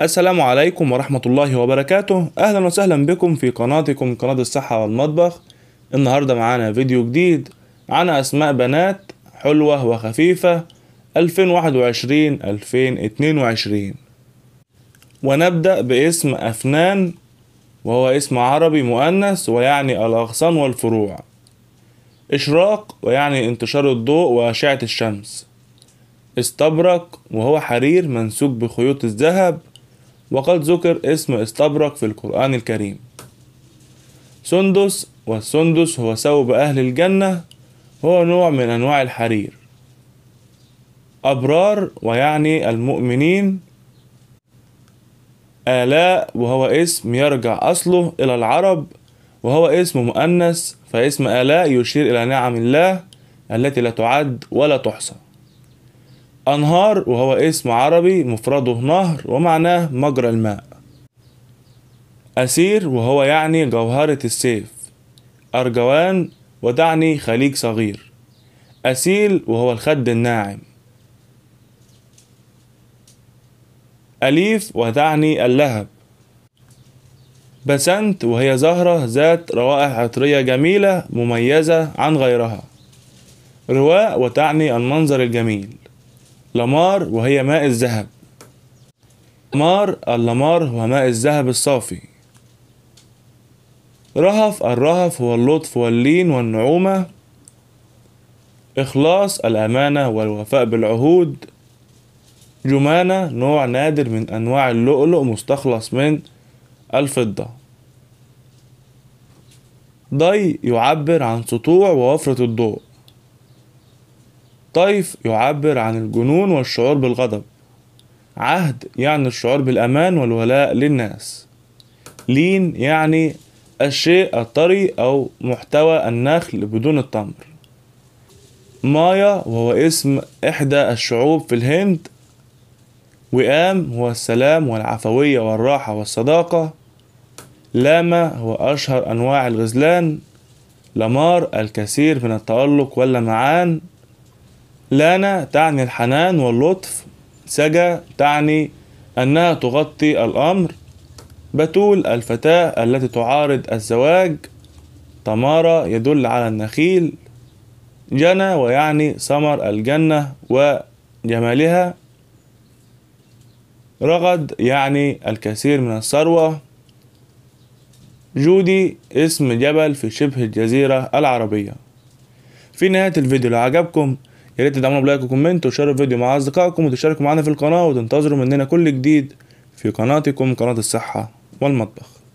السلام عليكم ورحمة الله وبركاته أهلا وسهلا بكم في قناتكم قناة الصحة والمطبخ النهاردة معانا فيديو جديد عن أسماء بنات حلوة وخفيفة 2021-2022 ونبدأ باسم أفنان وهو اسم عربي مؤنث ويعني الأغصان والفروع إشراق ويعني انتشار الضوء وأشعة الشمس استبرق وهو حرير منسوج بخيوط الذهب وقد ذكر اسم استبرق في القرآن الكريم سندس والسندس هو ثوب أهل الجنة هو نوع من أنواع الحرير أبرار ويعني المؤمنين آلاء وهو اسم يرجع أصله إلى العرب وهو اسم مؤنث فاسم آلاء يشير إلى نعم الله التي لا تعد ولا تحصى أنهار وهو اسم عربي مفرده نهر ومعناه مجرى الماء أسير وهو يعني جوهرة السيف أرجوان ودعني خليج صغير أسيل وهو الخد الناعم أليف وتعني اللهب بسنت وهي زهرة ذات روائح عطرية جميلة مميزة عن غيرها رواء وتعني المنظر الجميل لمار وهي ماء الذهب مار اللمار هو ماء الذهب الصافي رهف الرهف هو اللطف واللين والنعومة إخلاص الأمانة والوفاء بالعهود جمانة نوع نادر من أنواع اللؤلؤ مستخلص من الفضة ضي يعبر عن سطوع ووفرة الضوء الطيف يعبر عن الجنون والشعور بالغضب عهد يعني الشعور بالأمان والولاء للناس لين يعني الشيء الطري أو محتوى النخل بدون التمر مايا وهو اسم إحدى الشعوب في الهند وئام هو السلام والعفوية والراحة والصداقة لاما هو أشهر أنواع الغزلان لمار الكثير من التألق واللمعان لانا تعني الحنان واللطف سجا تعني أنها تغطي الأمر بتول الفتاة التي تعارض الزواج تمارا يدل على النخيل جنى ويعني ثمر الجنة وجمالها رغد يعني الكثير من الثروة جودي اسم جبل في شبه الجزيرة العربية في نهاية الفيديو لو عجبكم يا ريت تدعمونا بلايك وكومنت وشير الفيديو مع اصدقائكم وتشتركوا معنا في القناه وتنتظروا مننا كل جديد في قناتكم قناه الصحه والمطبخ